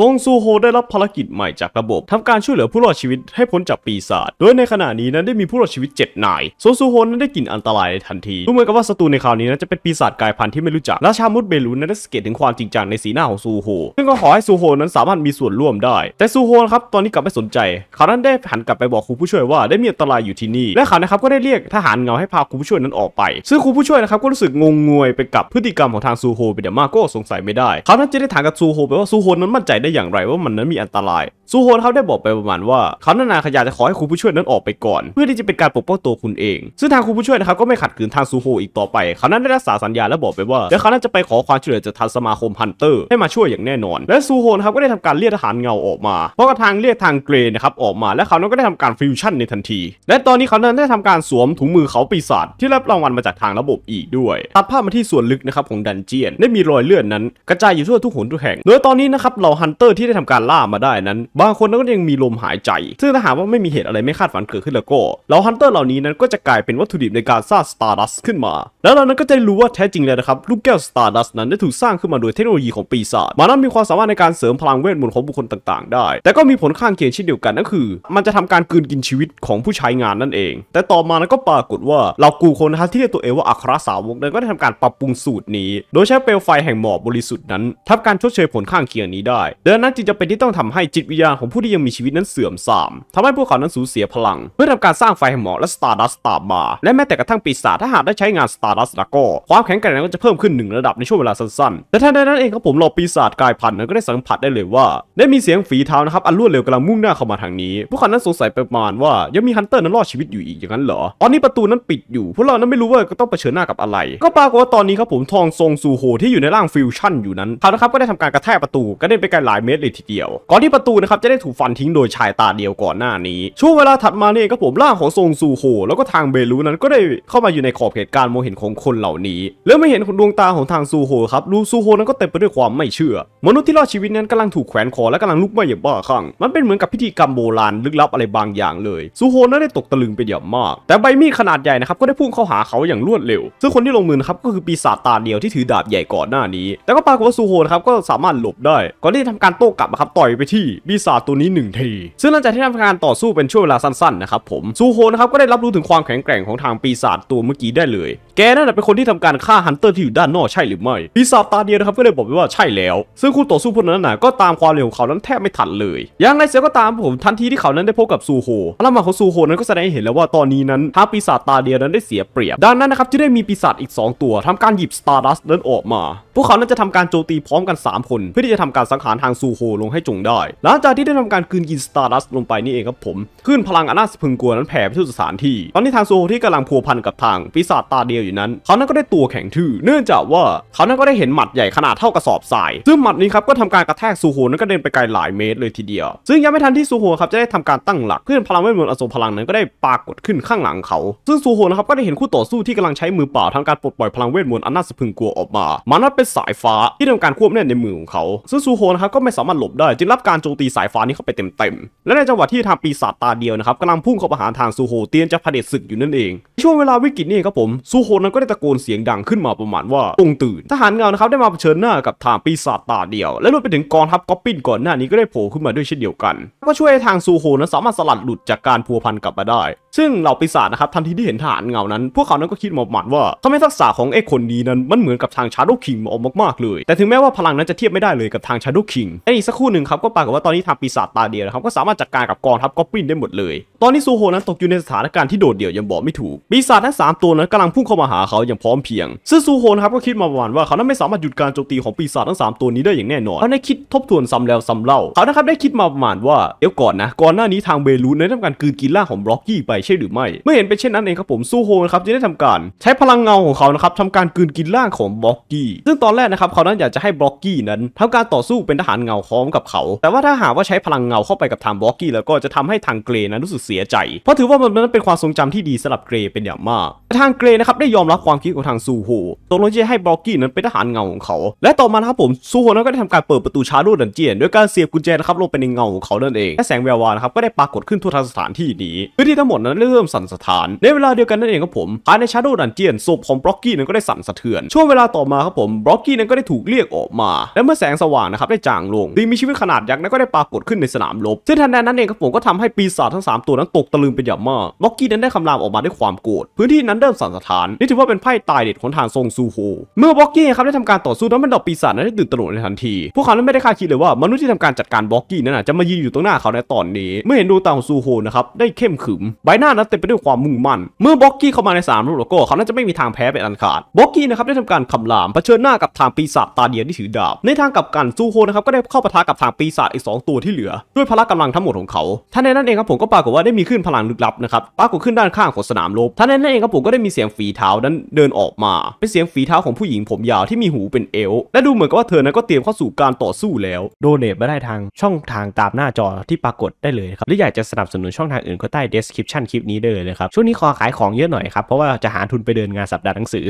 ซงซูโฮได้รับภารกิจใหม่จากระบบทำการช่วยเหลือผู้รอดชีวิตให้พ้นจากปีศาจ โดยในขณะนี้นั้นได้มีผู้รอดชีวิต7นายซงซูโฮนั้นได้กลิ่นอันตรายในทันทีดูเหมือนกับว่าศัตรูในคราวนี้นั้นจะเป็นปีศาจกายพันธุ์ที่ไม่รู้จัก ราชามุดเบลูนั้นได้สังเกตถึงความจริงจังในสีหน้าของซูโฮ ซึ่งก็ขอให้ซูโฮนั้นสามารถมีส่วนร่วมได้ แต่ซูโฮครับตอนนี้กลับไม่สนใจเขานั้นได้หันกลับไปบอกครูผู้ช่วยว่าได้มีอันตรายอยู่ที่นี่ และเขานะครับก็ได้เรียกทหารเงาให้พาครูผู้ช่วยนั้นออกไปซึ่งครูผู้ช่วยนะครับก็รู้สึกงงงวยไปกับพฤติกรรมของทางซูโฮเป็นอย่างมากก็สงสัยไม่ได้เขานั้นจะได้ถามกับซูโฮไปว่าซูโฮนั้นมั่นใจไได้อย่างไรว่ามันนั้นมีอันตรายซูโฮนเขาได้บอกไปประมาณว่าเขานานาขยะจะขอให้คุณผู้ช่วยนั้นออกไปก่อนเพื่อที่จะเป็นการปกป้องตัวคุณเอง ซึ่งทางคุณผู้ช่วยนะครับก็ไม่ขัดขืนทางซูโฮอีกต่อไปเขานั้นได้รักษาสัญญาและบอกไปว่าเดี๋ยวเขานั้นจะไปขอความช่วยเหลือจากทางสมาคมฮันเตอร์ให้มาช่วยอย่างแน่นอน และซูโฮนครับก็ได้ทำการเรียกทหารเงาออกมาเพราะกระทางเรียกทางเกรนะครับออกมา และเขานั้นก็ได้ทำการฟิวชั่นในทันที และตอนนี้เขานั้นได้ทำการสวมถุงมือเขาปีศาจที่รับรางวัลมาจากทางระบบอีกด้วยตัดภาพมาที่ส่วนลึกนะครับของดันเจียน ได้มีรอยเลือดนั้นกระจายอยู่ทั่วทุกหนทุกแห่งโดยตอนนี้นะครับเหล่าฮันเตอร์ที่ได้ทำการล่ามาได้นั้น บางคนก็ยังมีลมหายใจ ซึ่งถ้าหากว่าไม่มีเหตุอะไรไม่คาดฝันเกิดขึ้นแล้วก็เหล่าฮันเตอร์เหล่านี้นั้นก็จะกลายเป็นวัตถุดิบในการสร้างสตาร์ดัสขึ้นมา แล้วเรานั้นก็จะรู้ว่าแท้จริงแล้วนะครับลูกแก้วสตาร์ดัสนั้นได้ถูกสร้างขึ้นมาโดยเทคโนโลยีของปีศาจ มันั้นมีความสามารถในการเสริมพลังเวทมนต์ของบุคคลต่างๆได้ แต่ก็มีผลข้างเคียงเช่นเดียวกันนั่นคือ มันจะทำการกืนกินชีวิตของผู้ใช้งานนั่นเอง แต่ต่อมานั้นก็ปรากฏว่าเรากูคนนะที่เรียกตัวเองว่าอัครสาวกนั้นก็ได้ทำการปรับปรุงสูตรนี้ โดยใช้เปลวไฟแห่งหมอกบริสุทธิ์นั้น ทำการชดเชยผลข้างเคียงนี้ได้ดังนั้นจึงจะเป็นที่ต้องทำให้จิตวิญญาณของผู้ที่ยังมีชีวิตนั้นเสื่อมทรามทำให้พวกเขานั้นสูญเสียพลังเพื่อทำการสร้างไฟหมอกและสตาร์ดัสตา์มา และแม้แต่กระทั่งปีศาจถ้าหากได้ใช้งานสตาร์ดัสแล้วก็ ความแข็งแกร่งก็จะเพิ่มขึ้นหนึ่งระดับในช่วงเวลาสั้นๆ แต่ท่านใดนั้นเองครับผมเราปีศาจกายพันธุ์นั้นก็ได้สัมผัสได้เลยว่า ได้มีเสียงฝีเท้านะครับอันรวดเร็วกำลังมุ่งหน้าเข้ามาทางนี้พวกเขานั้นสงสัยประมาณว่า ยังมีฮันเตอร์นั้นรอดชีวิตอยู่อีกอย่างนั้นเหรอตอนนี้ประตูนั้นปิดอยู่พวกเรานั้นไม่รู้ว่าต้องเผชิญหน้ากับอะไร ก็ปรากฏว่าตอนนี้ครับผมทองทรงซูโฮที่อยู่ในร่างฟิวชั่นอยู่นั้นเขานะครับก็ได้ทำการกระแทกประตูกระเด็นไปไกลหลาายเม็ดเลยทีเดียว ก่อนที่ประตูนะครับจะได้ถูกฟันทิ้งโดยชายตาเดียวก่อนหน้านี้ช่วงเวลาถัดมาเนี่ยก็ผมล่างของทรงซูโฮแล้วก็ทางเบลูนั้นก็ได้เข้ามาอยู่ในขอบเขตการมองเห็นของคนเหล่านี้แล้วไม่เห็นดวงตาของทางซูโฮครับรูซูโฮนั้นก็เต็มไปด้วยความไม่เชื่อมนุษย์ที่รอดชีวิตนั้นกำลังถูกแขวนคอ และกำลังลุกไหม้อย่างบ้าคลั่งมันเป็นเหมือนกับพิธีกรรมโบราณลึกลับอะไรบางอย่างเลยซูโฮนั้นได้ตกตะลึงไปอย่างมาก แต่ใบมีดขนาดใหญ่นะครับก็ได้พุ่งเข้าหาเขาอย่างรวดเร็วซึ่งคนที่ลงมือครับก็คือปีศาจตาเดียวที่ถือดาบใหญ่ก่อนหน้านี้ แต่ก็ปรากฏว่าซูโฮนะครับก็สามารถหลบได้ก่อนที่จะทำการโต้กลับครับ ต่อยไปที่ ปีศาจตัวนี้หนึ่งที ซึ่งหลังจากที่ทำการต่อสู้เป็นช่วงเวลาสั้นๆนะครับผมซูโฮนะครับ ก็ได้รับรู้ถึงความแข็งแกร่งของทางปีศาจตัวเมื่อกี้ได้เลยแกนั่นเป็นคนที่ทำการฆ่าฮันเตอร์ที่อยู่ด้านนอกใช่หรือไม่ปีศาจตาเดียวนะครับก็เลยบอกไปว่าใช่แล้วซึ่งคู่ต่อสู้พวกนั้นน่ะก็ตามความเร็วของเขานั้นแทบไม่ทันเลย อย่างไรเสียก็ตามผมทันทีที่เขานั้นได้พบกับซูโฮรมณ์ของซูโฮนั้นก็แสดงให้เห็นแล้วว่าตอนนี้นั้นท้าปีศาจตาเดียวนั้นได้เสียเปรียบดังนั้นนะครับจึงได้มีปีศาจอีก2ตัวทำการหยิบสตาร์ดัสนั้นออกมาพวกเขานั้นจะทำการโจมตีพร้อมกัน 3 คน เพื่อที่จะทำการสังหารทางซูโฮลงให้จงได้หลังจากที่ได้ทำการคืนกินสตาร์ดัสลงไปนี่เองครับผมขึ้นพลังอนาสพึงกลัวนั้นแผ่ไปทุกสถานที่ ตอนนี้ทางซูโฮที่กำลังพัวพันกับทางปีศาจตาเดียวนั้นเขานั้นก็ได้ตัวแข็งทื่อเนื่องจากว่าเขานั้นก็ได้เห็นหมัดใหญ่ขนาดเท่ากระสอบทรายซึ่งหมัดนี้ครับก็ทำการกระแทกซูโฮนั้นก็เดินไปไกลหลายเมตรเลยทีเดียวซึ่งยังไม่ทันที่ซูโฮครับจะได้ทำการตั้งหลักเพื่อนพลังเวทมนต์อสูรพลังนั้นก็ได้ปรากฏขึ้นข้างหลังเขา ซึ่งซูโฮนะครับก็ได้เห็นคู่ต่อสู้ที่กำลังใช้มือเปล่าทำการปลดปล่อยพลังเวทมนต์อันน่าสะพึงกลัวออกมา มันนั้นเป็นสายฟ้าที่ทำการควบแน่นในมือของเขาซึ่งซูโฮนะครับก็ไม่สามารถหลบได้จึงรับการโจมตีสายฟ้านี้เข้าไปเต็มๆและในจังหวะที่ทางปีศาจตาเดียวนะครับกำลังพุ่งเข้าไปหาทางซูโฮเตียนจะเผด็จศึกอยู่นั่นเองช่วงเวลาวิกฤตนี่ครับผมซูโฮคนนั้นก็ได้ตะโกนเสียงดังขึ้นมาประมาณว่าองตื่นทหารเงานะครับได้มาเผชิญหน้ากับทางปีศาจตาเดียว และรวมไปถึงกองทัพก๊อปปิ้นก่อนหน้านี้ก็ได้โผล่ขึ้นมาด้วยเช่นเดียวกันก็ช่วยทางซูโฮนั้นสามารถสลัดหลุด จากการพัวพันกลับมาได้ ซึ่งเหล่าปีศาจนะครับทันทีที่เห็นทหารเงานั้นพวกเขานั้นก็คิดมาประมาณว่าทำไมทักษะของไอ้คนนี้นั้นมันเหมือนกับทางชาร์โดคิงมากๆเลย แต่ถึงแม้ว่าพลังนั้นจะเทียบไม่ได้เลยกับทางชาร์โดคิงไอ้อีกสักครู่หนึ่งครับก็ปรากฏว่าตอนนี้ทางปีศาจตาเดียวนะครับก็สามารถจัดการกับกองทัพก๊อปปิ้นได้หมดเลยตอนนี้ซูโฮนั้นตกอยู่ในสถานการณ์ที่โดดเดี่ยว ยังบอกไม่ถูกปีศาจทั้ง3ตัวนั้นกำลังพุ่งเข้ามาาหาเขาอย่างพร้อมเพียงซึ่งซูโฮนครับก็คิดมาประมาณว่าเขานั้นไม่สามารถหยุดการโจมตีของปีศาจทั้ง3ตัวนี้ได้อย่างแน่นอนเขาได้คิดทบทวนซ้ำแล้วซ้ำเล่า เขานะครับได้คิดมาประมาณว่า เดี๋ยวก่อนนะก่อนหน้านี้ทางเบลูนได้ทำการกืนกินล่างของบล็อกกี้ไปใช่หรือไม่เมื่อเห็นเป็นเช่นนั้นเองครับผมซูโฮนครับจึงได้ทำการใช้พลังเงาของเขานะครับทำการกืนกินล่างของบล็อกกี้ซึ่งตอนแรกนะครับเขานั้นอยากจะให้บล็อกกี้นั้นทำการต่อสู้เป็นทหารเงาพร้อมกับเขา แต่ว่าถ้าหากว่าใช้พลังเงาเข้าไปกับทางบล็อกกี้แล้วก็จะทำให้ทางเกรนั้นรู้สึกเสียใจเพราะถือว่ามันนั้นเป็นความทรงจำที่ดีสำหรับเกรเป็นอย่างมากทางเกรนะครับได้ยอมรับความคิดของทางซูโฮ ตกลงจะให้บล็อกกี้นั้นเป็นทหารเงาของเขา และต่อมานะครับผมซูโฮนั้นก็ได้ทำการเปิดประตูชาร์ลูดันเจียนด้วยการเสียบกุญแจนะครับ ลงไปในเงาของเขานั่นเองและแสงแวววานะครับก็ได้ปรากฏขึ้นทั่วทั้งสถานที่นี้ พื้นที่ทั้งหมดนั้นเริ่มสั่นสะท้าน ในเวลาเดียวกันนั่นเองครับผมภายในชาร์ลูดันเจียนศพของบล็อกกี้นั้นก็ได้สั่นสะเทือนช่วงเวลาต่อมาครับผมบล็อกกี้นั้นก็ได้ถูกเรียกออกมา และเมื่อแสงสว่างนะครับได้จางลงสิ่งมีชีวิตขนาดยักษ์นั้นก็ได้ปรากฏขึ้นในสนามรบซึ่งทันใดนั้นเองครับผมก็ทำให้ปีศาจทั้ง3ตัวนั้นตกตะลึงเป็นอย่างมากบล็อกกี้นั้นได้คำรามออกมาด้วยความโกรธพื้นที่นั้นริ่มสั่นสะท้าน นี่ถือว่าเป็นไพ่ตายเด็ดของทางซงซูโฮ เมื่อบ็อกกี้ครับได้ทำการต่อสู้นั้นมันดอกปีศาจนั้น ได้ตื่นตระหนกในทันที พวกเขาไม่ได้คาดคิดเลยว่ามนุษย์ที่ทำการจัดการบ็อกกี้นั้นจะมายืนอยู่ตรงหน้าเขาในตอนนี้ เมื่อเห็นดวงตาของซูโฮนะครับได้เข้มขึมใบหน้านั้นเต็มไปด้วยความมุ่งมั่น เมื่อบ็อกกี้เข้ามาในสามรูปแล้วก็เขาน่าจะไม่มีทางแพ้เป็นอันขาดบ็อกกี้นะครับได้ทำการคำรามเผชิญหน้ากับทางปีศาจตาเดียวที่ถือดาบ ในทางกับกันซูโฮนะครับก็ได้เข้าปะทะกับทางปีศาจอีก 2 ตัวที่เหลือด้วยพละกำลังทั้งหมดของเขาท่านในนั้นเองครับผมก็ปรากฏว่าได้มีขึ้นพลังลึกลับนะครับปรากฏขึ้นด้านข้างของสนามรบท่านในนั้นเองครับผมก็ได้มีเสียงฝีเท้านั้นเดินออกมาเป็นเสียงฝีเท้าของผู้หญิงผมยาวที่มีหูเป็นเอวและดูเหมือนกับว่าเธอนั้นก็เตรียมเข้าสู่การต่อสู้แล้วโดเนทมาได้ทางช่องทางตามหน้าจอที่ปรากฏได้เลยครับหรืออยากจะสนับสนุนช่องทางอื่นก็ใต้ description คลิปนี้ได้เลยครับช่วงนี้ขอขายของเยอะหน่อยครับเพราะว่าจะหาทุนไปเดินงานสัปดาห์หนังสือ